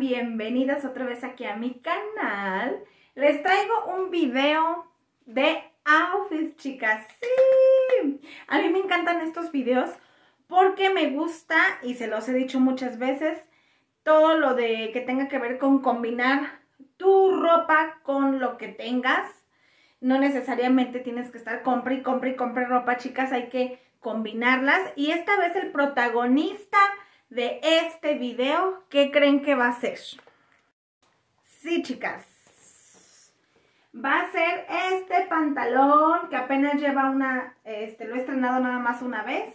Bienvenidas otra vez aquí a mi canal. Les traigo un video de outfits, chicas. ¡Sí! A mí me encantan estos videos porque me gusta, y se los he dicho muchas veces, todo lo de que tenga que ver con combinar tu ropa con lo que tengas. No necesariamente tienes que estar compra y compra y compra ropa, chicas. Hay que combinarlas. Y esta vez el protagonista de este video, ¿qué creen que va a ser? Sí, chicas. Va a ser este pantalón que apenas lleva una, este, lo he estrenado nada más una vez.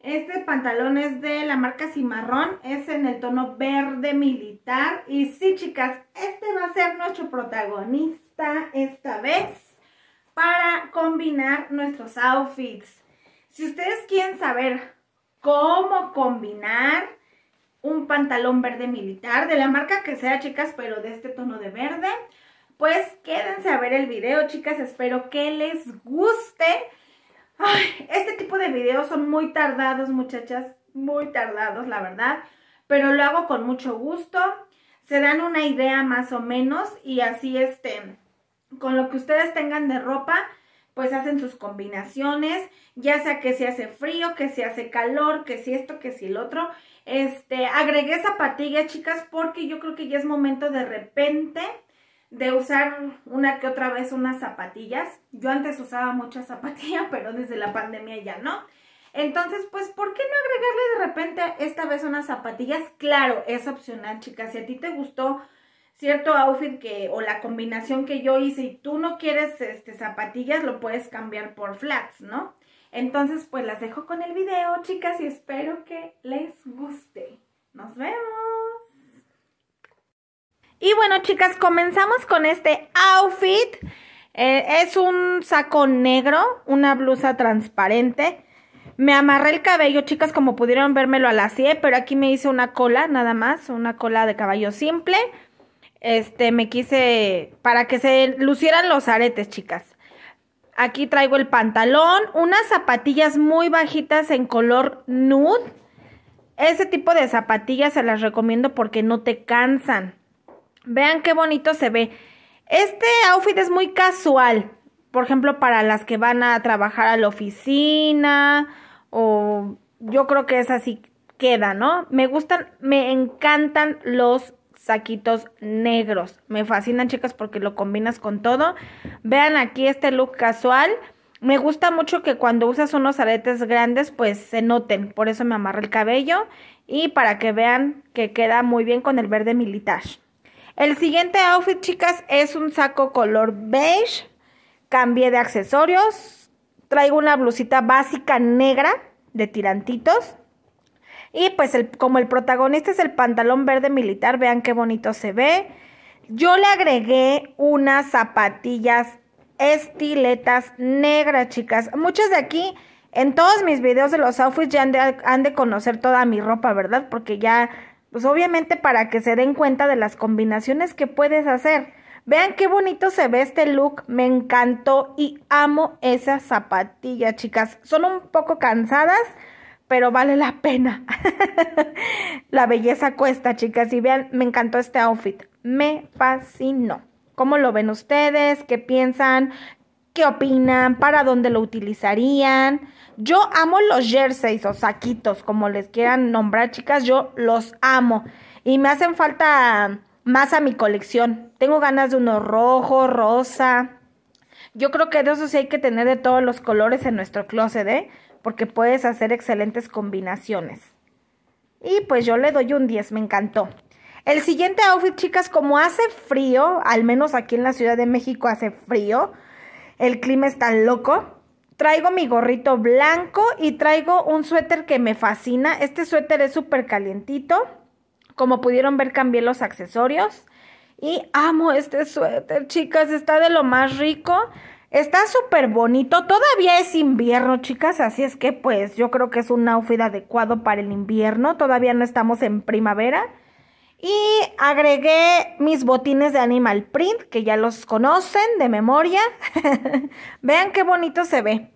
Este pantalón es de la marca Cimarrón, es en el tono verde militar. Y sí, chicas, este va a ser nuestro protagonista esta vez para combinar nuestros outfits. Si ustedes quieren saber cómo combinar un pantalón verde militar de la marca que sea, chicas, pero de este tono de verde. Pues quédense a ver el video, chicas. Espero que les guste. este tipo de videos son muy tardados, muchachas. Muy tardados, la verdad. Pero lo hago con mucho gusto. Se dan una idea más o menos. Y así, este, con lo que ustedes tengan de ropa, pues hacen sus combinaciones, ya sea que se hace frío, que se hace calor, que si esto, que si el otro. Este, agregué zapatillas, chicas, porque yo creo que ya es momento de repente de usar una que otra vez unas zapatillas. Yo antes usaba mucha zapatilla, pero desde la pandemia ya no. Entonces, pues, ¿por qué no agregarle de repente esta vez unas zapatillas? Claro, es opcional, chicas. Si a ti te gustó cierto outfit que o la combinación que yo hice y tú no quieres este, zapatillas, lo puedes cambiar por flats, ¿no? Entonces, pues las dejo con el video, chicas, y espero que les guste. ¡Nos vemos! Y bueno, chicas, comenzamos con este outfit. Eh, es un saco negro, una blusa transparente. Me amarré el cabello, chicas, como pudieron vérmelo a la pero aquí me hice una cola nada más, una cola de caballo simple este, me quise, para que se lucieran los aretes, chicas. Aquí traigo el pantalón, unas zapatillas muy bajitas en color nude. Ese tipo de zapatillas se las recomiendo porque no te cansan. Vean qué bonito se ve. Este outfit es muy casual. Por ejemplo, para las que van a trabajar a la oficina o yo creo que es así queda, ¿no? Me gustan, me encantan los saquitos negros. Me fascinan, chicas, porque lo combinas con todo. Vean aquí este look casual. Me gusta mucho que cuando usas unos aretes grandes, pues se noten. Por eso me amarré el cabello y para que vean que queda muy bien con el verde militar. El siguiente outfit, chicas, es un saco color beige. Cambié de accesorios. Traigo una blusita básica negra de tirantitos y pues como el protagonista es el pantalón verde militar, vean qué bonito se ve. Yo le agregué unas zapatillas estiletas negras, chicas. Muchas de aquí, en todos mis videos de los outfits, ya han de, han de conocer toda mi ropa, ¿verdad? Porque ya, pues obviamente para que se den cuenta de las combinaciones que puedes hacer. Vean qué bonito se ve este look, me encantó y amo esas zapatillas, chicas. Son un poco cansadas, pero vale la pena. la belleza cuesta, chicas. Y vean, me encantó este outfit. Me fascinó. ¿Cómo lo ven ustedes? ¿Qué piensan? ¿Qué opinan? ¿Para dónde lo utilizarían? Yo amo los jerseys o saquitos, como les quieran nombrar, chicas. Yo los amo. Y me hacen falta más a mi colección. Tengo ganas de uno rojo, rosa. Yo creo que de eso sí hay que tener de todos los colores en nuestro closet, ¿eh? porque puedes hacer excelentes combinaciones. Y pues yo le doy un 10, me encantó. El siguiente outfit, chicas, como hace frío, al menos aquí en la Ciudad de México hace frío, el clima está loco. Traigo mi gorrito blanco y traigo un suéter que me fascina. Este suéter es súper calientito. Como pudieron ver, cambié los accesorios. Y amo este suéter, chicas, está de lo más rico. Está súper bonito. Todavía es invierno, chicas, así es que pues yo creo que es un outfit adecuado para el invierno. Todavía no estamos en primavera. Y agregué mis botines de Animal Print, que ya los conocen de memoria. Vean qué bonito se ve.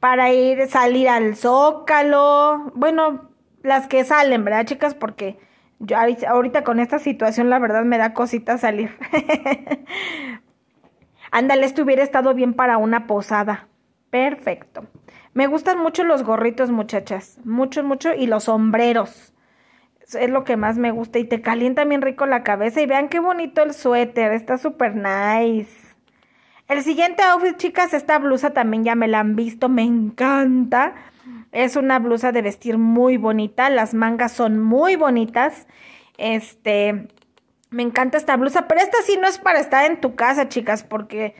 Para ir, salir al zócalo. Bueno, las que salen, ¿verdad, chicas? Porque yo ahorita con esta situación, la verdad, me da cosita salir. Ándale, esto hubiera estado bien para una posada. Perfecto. Me gustan mucho los gorritos, muchachas. Mucho, mucho. Y los sombreros. Es lo que más me gusta. Y te calienta bien rico la cabeza. Y vean qué bonito el suéter. Está súper nice. El siguiente outfit, chicas, esta blusa también ya me la han visto. Me encanta. Es una blusa de vestir muy bonita. Las mangas son muy bonitas. Este me encanta esta blusa, pero esta sí no es para estar en tu casa, chicas, porque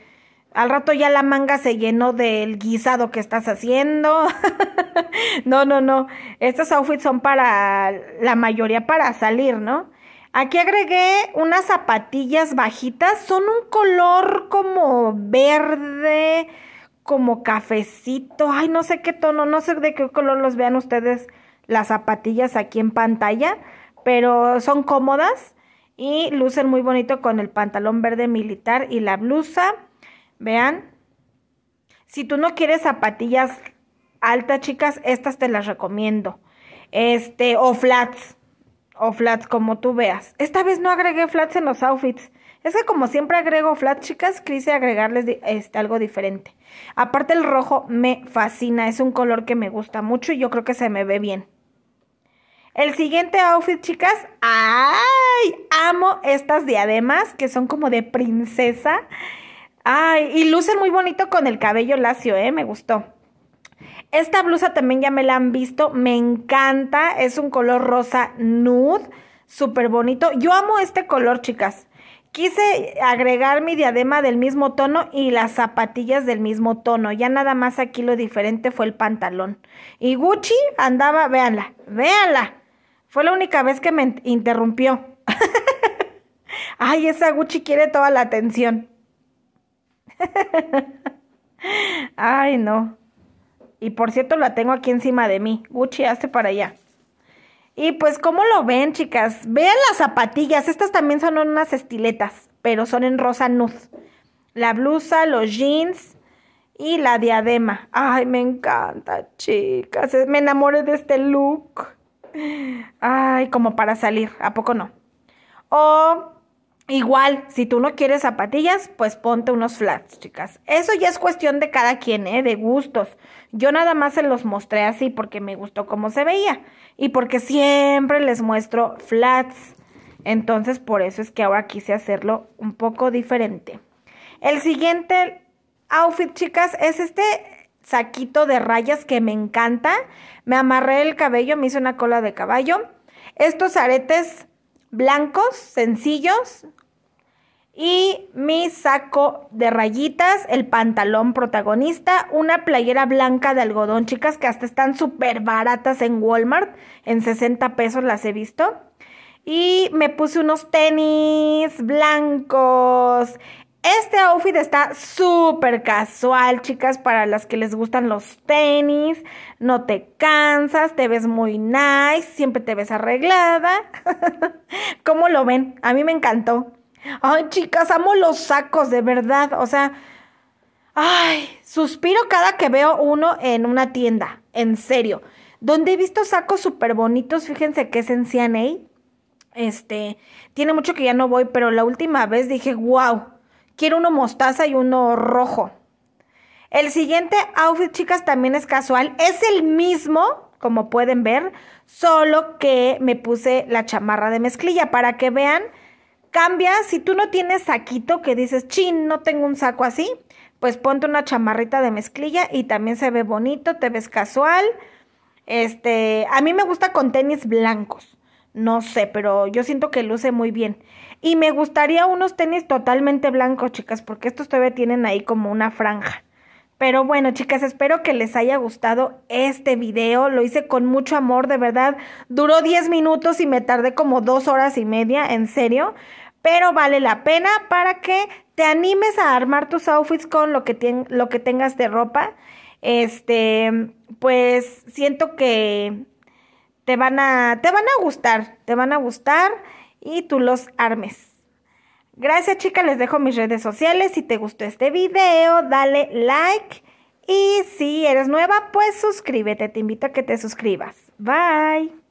al rato ya la manga se llenó del guisado que estás haciendo. no, no, no. Estos outfits son para la mayoría para salir, ¿no? Aquí agregué unas zapatillas bajitas, son un color como verde, como cafecito, ay, no sé qué tono, no sé de qué color los vean ustedes las zapatillas aquí en pantalla, pero son cómodas, y lucen muy bonito con el pantalón verde militar y la blusa. Vean, si tú no quieres zapatillas altas, chicas, estas te las recomiendo. Este, o flats, o flats como tú veas. Esta vez no agregué flats en los outfits. Es que como siempre agrego flats, chicas, quise agregarles este, algo diferente. Aparte el rojo me fascina, es un color que me gusta mucho y yo creo que se me ve bien. El siguiente outfit, chicas, ¡ah! amo estas diademas que son como de princesa. Ay, y lucen muy bonito con el cabello lacio, ¿eh? Me gustó. Esta blusa también ya me la han visto, me encanta, es un color rosa nude, súper bonito. Yo amo este color, chicas. Quise agregar mi diadema del mismo tono y las zapatillas del mismo tono. Ya nada más aquí lo diferente fue el pantalón. Y Gucci andaba, véanla, véanla. Fue la única vez que me interrumpió. Ay, esa Gucci quiere toda la atención. Ay, no. Y por cierto, la tengo aquí encima de mí. Gucci, hace para allá. Y pues, ¿cómo lo ven, chicas? Vean las zapatillas. Estas también son unas estiletas, pero son en rosa nude. La blusa, los jeans y la diadema. Ay, me encanta, chicas. Me enamoré de este look. Ay, como para salir. ¿A poco no? O igual, si tú no quieres zapatillas, pues ponte unos flats, chicas. Eso ya es cuestión de cada quien, ¿eh? de gustos. Yo nada más se los mostré así porque me gustó cómo se veía y porque siempre les muestro flats. Entonces, por eso es que ahora quise hacerlo un poco diferente. El siguiente outfit, chicas, es este saquito de rayas que me encanta. Me amarré el cabello, me hice una cola de caballo. Estos aretes blancos, sencillos. Y mi saco de rayitas, el pantalón protagonista, una playera blanca de algodón, chicas, que hasta están súper baratas en Walmart, en 60 pesos las he visto. Y me puse unos tenis blancos. Este outfit está súper casual, chicas, para las que les gustan los tenis. No te cansas, te ves muy nice, siempre te ves arreglada. ¿Cómo lo ven? A mí me encantó. Ay, chicas, amo los sacos, de verdad. O sea, ay, suspiro cada que veo uno en una tienda, en serio. Donde he visto sacos súper bonitos, fíjense que es en CNA. Este, tiene mucho que ya no voy, pero la última vez dije, wow Quiero uno mostaza y uno rojo. El siguiente outfit, chicas, también es casual. Es el mismo, como pueden ver, solo que me puse la chamarra de mezclilla para que vean. Cambia, si tú no tienes saquito que dices, chin, no tengo un saco así, pues ponte una chamarrita de mezclilla y también se ve bonito, te ves casual. Este, a mí me gusta con tenis blancos. No sé, pero yo siento que luce muy bien. Y me gustaría unos tenis totalmente blancos, chicas, porque estos todavía tienen ahí como una franja. Pero bueno, chicas, espero que les haya gustado este video. Lo hice con mucho amor, de verdad. Duró 10 minutos y me tardé como dos horas y media, en serio. Pero vale la pena para que te animes a armar tus outfits con lo que, lo que tengas de ropa. Este, pues siento que te van a, te van a gustar, te van a gustar y tú los armes. Gracias chicas, les dejo mis redes sociales. Si te gustó este video, dale like. Y si eres nueva, pues suscríbete. Te invito a que te suscribas. Bye.